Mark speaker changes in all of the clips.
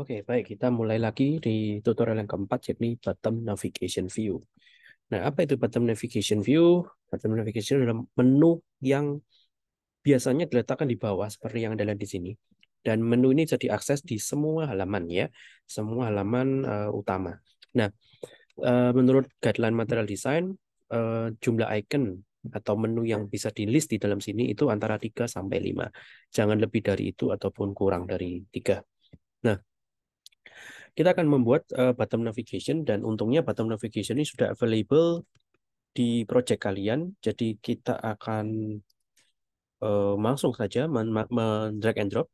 Speaker 1: Oke, baik. Kita mulai lagi di tutorial yang keempat, yakni bottom navigation view. Nah, apa itu bottom navigation view? Bottom navigation adalah menu yang biasanya diletakkan di bawah, seperti yang ada di sini. Dan menu ini bisa diakses di semua halaman, ya. Semua halaman uh, utama. Nah, uh, menurut guideline material design, uh, jumlah icon atau menu yang bisa di list di dalam sini itu antara 3 sampai 5. Jangan lebih dari itu ataupun kurang dari 3. Nah, kita akan membuat uh, bottom navigation dan untungnya bottom navigation ini sudah available di project kalian. Jadi kita akan uh, langsung saja men, men and drop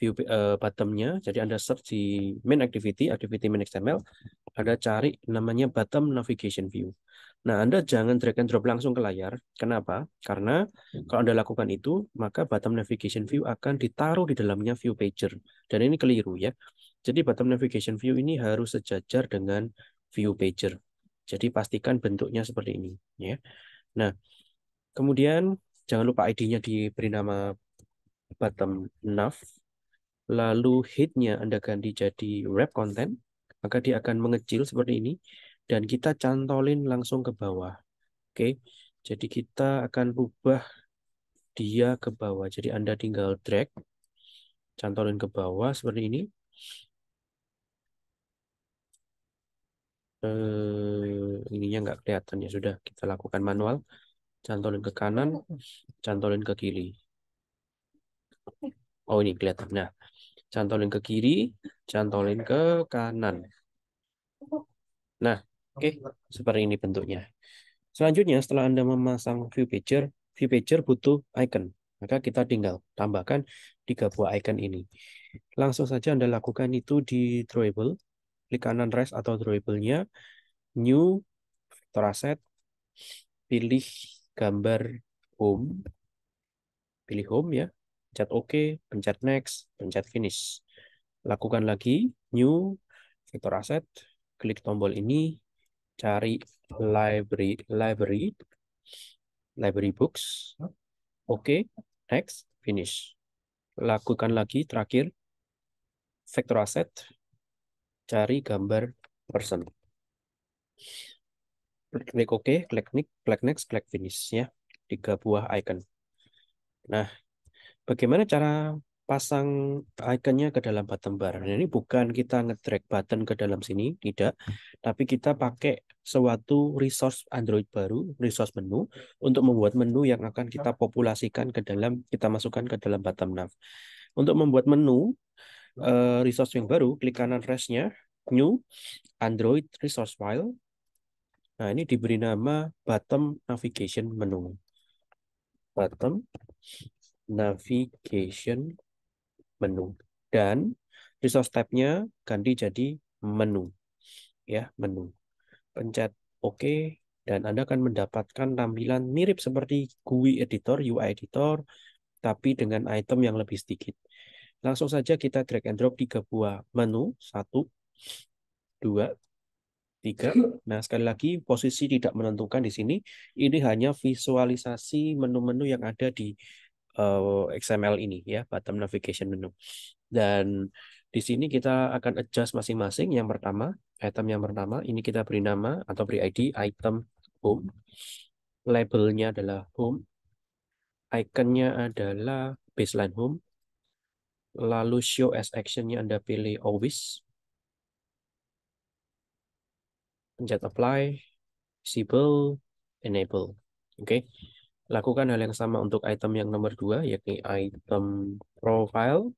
Speaker 1: view uh, bottomnya. Jadi Anda search di main activity, activity main XML, ada cari namanya bottom navigation view. Nah, Anda jangan drag and drop langsung ke layar. Kenapa? Karena kalau Anda lakukan itu, maka bottom navigation view akan ditaruh di dalamnya view pager. Dan ini keliru ya. Jadi bottom navigation view ini harus sejajar dengan view pager. Jadi pastikan bentuknya seperti ini. ya. Nah, kemudian jangan lupa ID-nya diberi nama bottom nav. Lalu hit-nya Anda ganti jadi wrap content. Maka dia akan mengecil seperti ini. Dan kita cantolin langsung ke bawah. Oke, jadi kita akan ubah dia ke bawah. Jadi Anda tinggal drag, cantolin ke bawah seperti ini. eh, ininya nggak kelihatan ya sudah kita lakukan manual cantolin ke kanan cantolin ke kiri oh ini kelihatan nah cantolin ke kiri cantolin ke kanan nah oke okay. seperti ini bentuknya selanjutnya setelah anda memasang view picture, view picture butuh icon maka kita tinggal tambahkan tiga buah icon ini langsung saja anda lakukan itu di drawable klik kanan rest atau drawable-nya, new vector asset, pilih gambar home, pilih home ya, pencet OK, pencet next, pencet finish. Lakukan lagi, new vector asset, klik tombol ini, cari library, library, library books, OK, next, finish. Lakukan lagi, terakhir, vector asset, cari gambar person. Klik OK, klik next, klik next, klik finish ya. Tiga buah icon. Nah, bagaimana cara pasang ikonnya ke dalam button bar. Nah, ini bukan kita ngedrag button ke dalam sini, tidak. Tapi kita pakai suatu resource Android baru, resource menu, untuk membuat menu yang akan kita populasikan ke dalam, kita masukkan ke dalam bottom nav. Untuk membuat menu, uh, resource yang baru, klik kanan restnya, new, Android resource file. Nah, ini diberi nama bottom navigation menu. Bottom navigation menu. Dan resource tab-nya ganti jadi menu. Ya, menu. Pencet OK dan Anda akan mendapatkan tampilan mirip seperti GUI editor, UI editor, tapi dengan item yang lebih sedikit. Langsung saja kita drag and drop tiga buah menu. Satu, dua, tiga. Nah, sekali lagi posisi tidak menentukan di sini. Ini hanya visualisasi menu-menu yang ada di uh, eh, XML ini ya, bottom navigation menu. Dan di sini kita akan adjust masing-masing. Yang pertama, item yang pertama ini kita beri nama atau beri ID item home. Labelnya adalah home. Iconnya adalah baseline home Lalu show as actionnya Anda pilih always. Pencet apply, visible, enable. Oke. Okay. Lakukan hal yang sama untuk item yang nomor dua yakni item profile.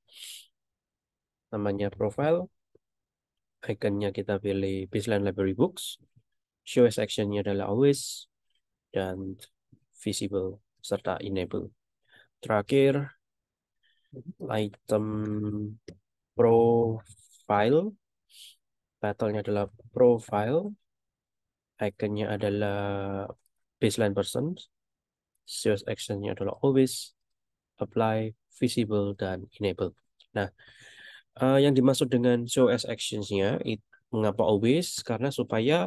Speaker 1: Namanya profile. Ikonnya kita pilih baseline library books. Show as actionnya adalah always dan visible serta enable. Terakhir, item profile title-nya adalah profile icon-nya adalah baseline person sales action-nya adalah always apply visible dan enable nah uh, yang dimaksud dengan show as actions-nya mengapa always karena supaya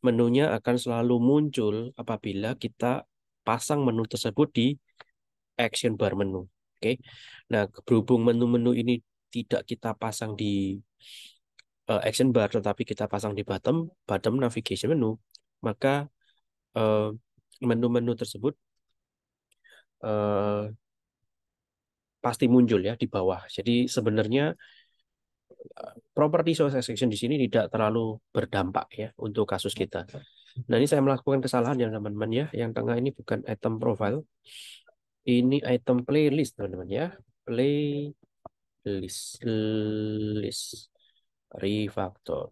Speaker 1: menunya akan selalu muncul apabila kita pasang menu tersebut di action bar menu Oke. Okay. Nah, berhubung menu-menu ini tidak kita pasang di uh, action bar tetapi kita pasang di bottom, bottom navigation menu, maka eh, menu-menu uh, tersebut uh, pasti muncul ya di bawah. Jadi sebenarnya properti property source extraction di sini tidak terlalu berdampak ya untuk kasus kita. Nah ini saya melakukan kesalahan ya teman-teman ya. Yang tengah ini bukan item profile, ini item playlist teman-teman ya. Playlist. List. Refactor.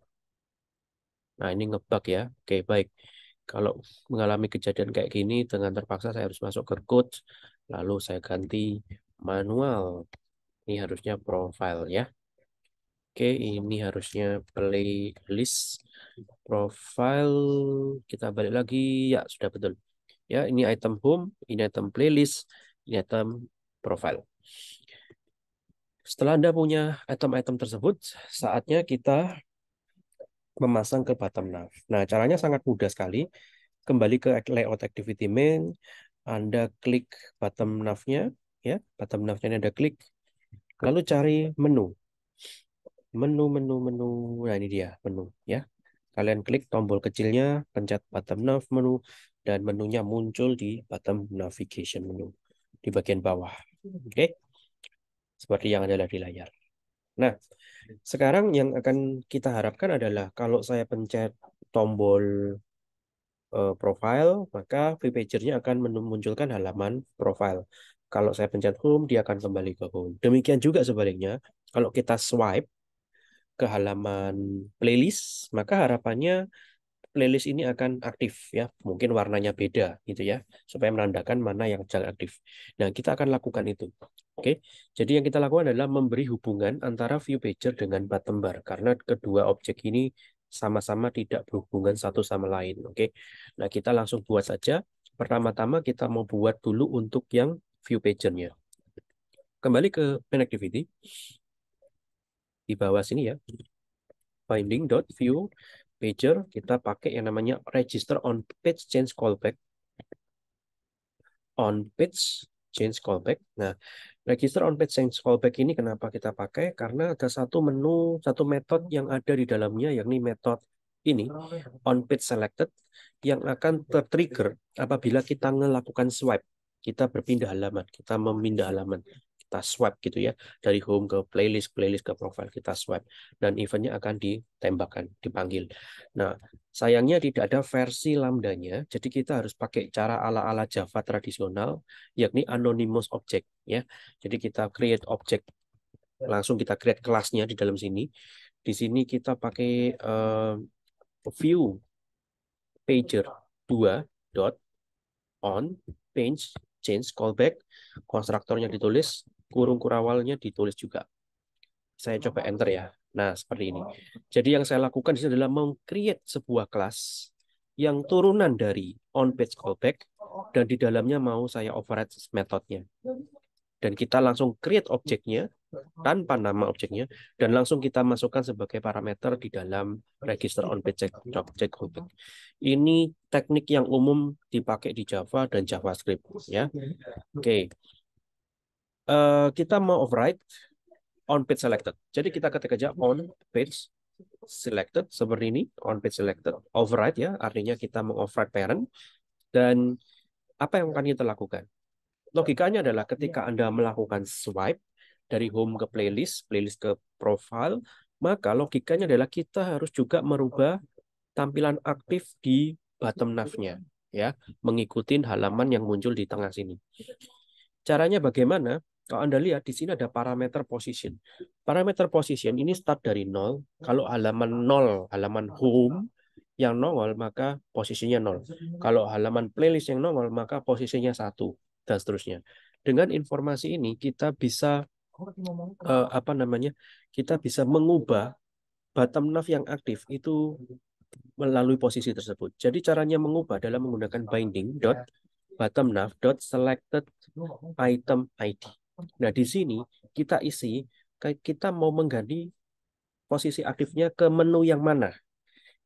Speaker 1: Nah ini ngebug ya. Oke baik. Kalau mengalami kejadian kayak gini dengan terpaksa saya harus masuk ke code. Lalu saya ganti manual. Ini harusnya profile ya. Oke, ini harusnya playlist profile. Kita balik lagi. Ya, sudah betul. Ya, ini item home, ini item playlist, ini item profile. Setelah Anda punya item-item tersebut, saatnya kita memasang ke bottom nav. Nah, caranya sangat mudah sekali. Kembali ke layout activity main, Anda klik bottom navnya ya, bottom navnya nya Anda klik, lalu cari menu. Menu, menu, menu, nah ini dia menu, ya. Kalian klik tombol kecilnya, pencet bottom nav menu, dan menunya muncul di bottom navigation menu di bagian bawah. Oke. Okay? Seperti yang ada di layar. Nah, sekarang yang akan kita harapkan adalah kalau saya pencet tombol uh, profile, maka VPager-nya akan memunculkan halaman profile. Kalau saya pencet home, dia akan kembali ke home. Demikian juga sebaliknya, kalau kita swipe ke halaman playlist, maka harapannya playlist ini akan aktif ya mungkin warnanya beda gitu ya supaya menandakan mana yang jalan aktif nah kita akan lakukan itu oke jadi yang kita lakukan adalah memberi hubungan antara view pager dengan button bar karena kedua objek ini sama-sama tidak berhubungan satu sama lain oke nah kita langsung buat saja pertama-tama kita mau buat dulu untuk yang view pagernya kembali ke main activity di bawah sini ya finding dot view pager, kita pakai yang namanya register on page change callback. On page change callback. Nah, register on page change callback ini kenapa kita pakai? Karena ada satu menu, satu metode yang ada di dalamnya, yakni metode ini on page selected yang akan tertrigger apabila kita melakukan swipe. Kita berpindah halaman, kita memindah halaman kita swipe gitu ya dari home ke playlist playlist ke profile kita swipe dan eventnya akan ditembakkan dipanggil nah sayangnya tidak ada versi lambdanya jadi kita harus pakai cara ala ala Java tradisional yakni anonymous object ya jadi kita create object langsung kita create kelasnya di dalam sini di sini kita pakai uh, view pager 2 dot on page change callback konstruktornya ditulis kurung kurawalnya ditulis juga. Saya coba enter ya. Nah, seperti ini. Jadi yang saya lakukan di sini adalah meng-create sebuah kelas yang turunan dari on-page callback dan di dalamnya mau saya override metodenya. Dan kita langsung create objeknya tanpa nama objeknya dan langsung kita masukkan sebagai parameter di dalam register on page check callback. Ini teknik yang umum dipakai di Java dan JavaScript ya. Oke. Okay uh, kita mau override on page selected. Jadi iya. kita ketik aja on page selected seperti ini on page selected override ya artinya kita mengoverride parent dan apa yang akan kita lakukan logikanya adalah ketika iya. anda melakukan swipe dari home ke playlist playlist ke profile maka logikanya adalah kita harus juga merubah tampilan aktif di bottom navnya ya mengikuti halaman yang muncul di tengah sini caranya bagaimana kalau Anda lihat di sini ada parameter position. Parameter position ini start dari nol. Kalau halaman nol, halaman home yang nongol maka posisinya nol. Kalau halaman playlist yang nongol maka posisinya satu dan seterusnya. Dengan informasi ini kita bisa uh, apa namanya? Kita bisa mengubah bottom nav yang aktif itu melalui posisi tersebut. Jadi caranya mengubah adalah menggunakan binding dot bottom nav dot selected item ID. Nah, di sini kita isi kita mau mengganti posisi aktifnya ke menu yang mana.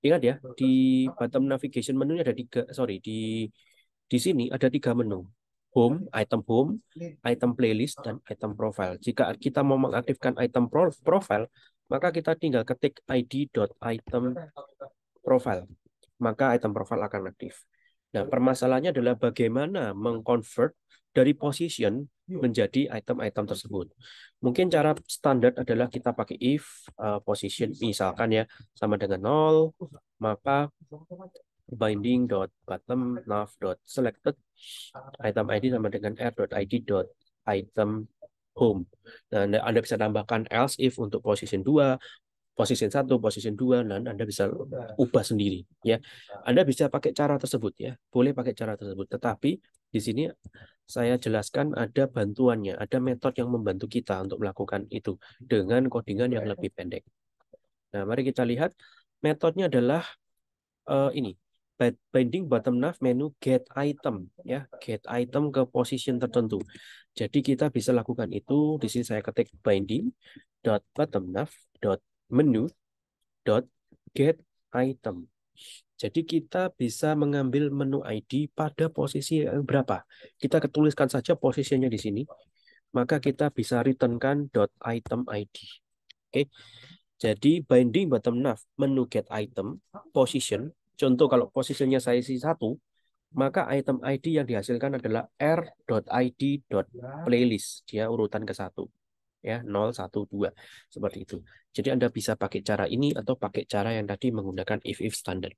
Speaker 1: Ingat ya, di bottom navigation menunya ada tiga, sorry, di di sini ada tiga menu. Home, item home, item playlist, dan item profile. Jika kita mau mengaktifkan item profile, maka kita tinggal ketik id.item profile. Maka item profile akan aktif. Nah, permasalahannya adalah bagaimana mengkonvert dari position Iya. menjadi item-item tersebut. Mungkin cara standar adalah kita pakai if uh, position misalkan ya sama dengan nol maka binding dot bottom nav dot selected item id sama dengan r dot id dot item home. Nah, Anda bisa tambahkan else if untuk position 2, position satu, position dua, dan Anda bisa ubah sendiri. Ya, Anda bisa pakai cara tersebut ya, boleh pakai cara tersebut. Tetapi di sini saya jelaskan ada bantuannya, ada metode yang membantu kita untuk melakukan itu dengan codingan yang lebih pendek. Nah, mari kita lihat metodenya adalah uh, ini binding bottom nav menu get item ya get item ke position tertentu jadi kita bisa lakukan itu di sini saya ketik binding dot bottom nav dot menu dot get item. Jadi kita bisa mengambil menu ID pada posisi berapa. Kita ketuliskan saja posisinya di sini. Maka kita bisa returnkan dot .item ID. Oke. Jadi binding bottom nav menu get item position. Contoh kalau posisinya saya isi satu, maka item ID yang dihasilkan adalah r.id.playlist. Dia urutan ke satu ya 0 1 2 seperti itu. Jadi Anda bisa pakai cara ini atau pakai cara yang tadi menggunakan if if standard.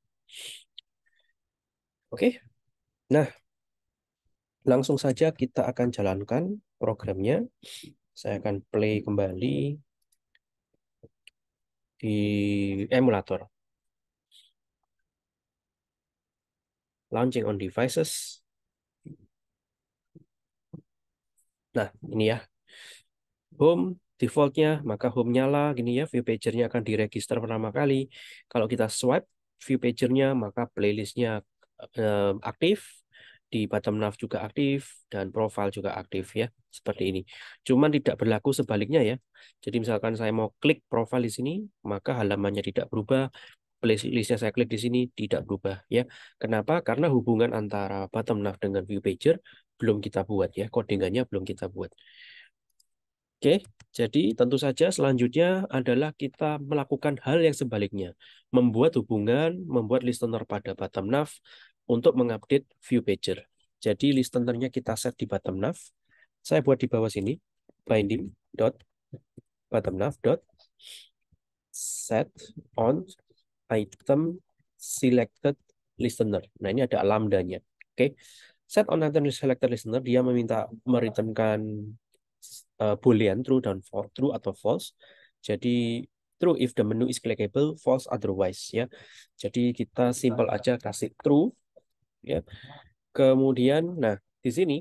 Speaker 1: Oke. Nah, langsung saja kita akan jalankan programnya. Saya akan play kembali di emulator. Launching on devices. Nah, ini ya home defaultnya, maka home nyala gini ya, view pagernya akan diregister pertama kali. Kalau kita swipe view pagernya, maka playlistnya eh, aktif, di bottom nav juga aktif dan profile juga aktif ya seperti ini. Cuman tidak berlaku sebaliknya ya. Jadi misalkan saya mau klik profile di sini, maka halamannya tidak berubah, playlistnya saya klik di sini tidak berubah ya. Kenapa? Karena hubungan antara bottom nav dengan view pager belum kita buat ya, codingannya belum kita buat. Oke, jadi tentu saja selanjutnya adalah kita melakukan hal yang sebaliknya. Membuat hubungan, membuat listener pada bottom nav untuk mengupdate view pager. Jadi listenernya kita set di bottom nav. Saya buat di bawah sini, binding dot bottom nav dot set on item selected listener. Nah ini ada lambdanya. Oke, set on item selected listener dia meminta meritemkan uh, boolean true dan false true atau false. Jadi true if the menu is clickable, false otherwise ya. Jadi kita simple aja kasih true ya. Kemudian nah di sini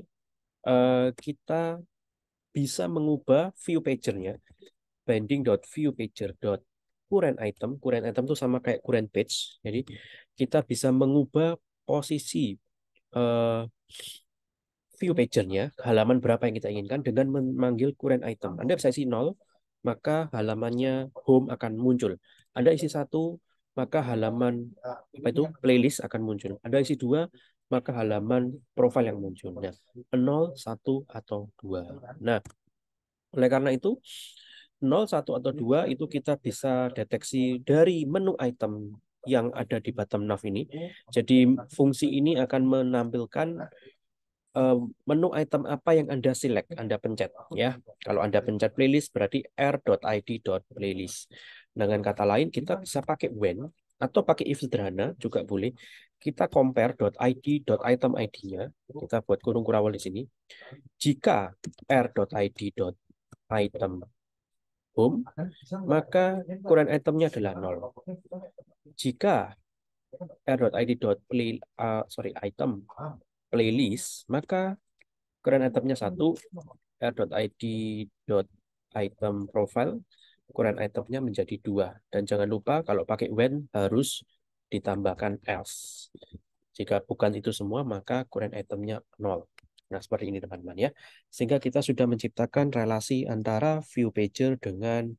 Speaker 1: uh, kita bisa mengubah view pagernya current item. Current item itu sama kayak current page. Jadi kita bisa mengubah posisi uh, view page-nya, halaman berapa yang kita inginkan dengan memanggil current item. Anda bisa isi 0, maka halamannya home akan muncul. Anda isi satu, maka halaman apa itu playlist akan muncul. Anda isi dua, maka halaman profile yang muncul. Nah, 0, 1, atau 2. Nah, oleh karena itu, 0, 1, atau 2 itu kita bisa deteksi dari menu item yang ada di bottom nav ini. Jadi fungsi ini akan menampilkan Eh, menu item apa yang Anda select, Anda pencet ya. Kalau Anda pencet playlist berarti r.id.playlist. Dengan kata lain kita bisa pakai when atau pakai if sederhana juga boleh. Kita compare .id .item id-nya, kita buat kurung kurawal di sini. Jika r.id .item home, maka kurang itemnya adalah nol. Jika r.id.play uh, sorry item playlist, maka current itemnya satu, r.id.item profile, current itemnya menjadi dua. Dan jangan lupa kalau pakai when harus ditambahkan else. Jika bukan itu semua, maka current itemnya nol. Nah, seperti ini teman-teman ya. Sehingga kita sudah menciptakan relasi antara view pager dengan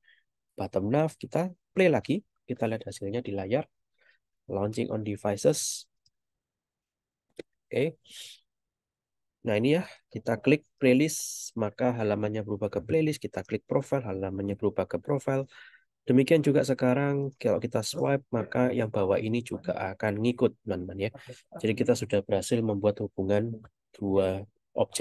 Speaker 1: bottom nav. Kita play lagi, kita lihat hasilnya di layar. Launching on devices, Oke. Nah ini ya, kita klik playlist, maka halamannya berubah ke playlist, kita klik profile, halamannya berubah ke profile. Demikian juga sekarang kalau kita swipe, maka yang bawah ini juga akan ngikut teman-teman ya. Jadi kita sudah berhasil membuat hubungan dua objek.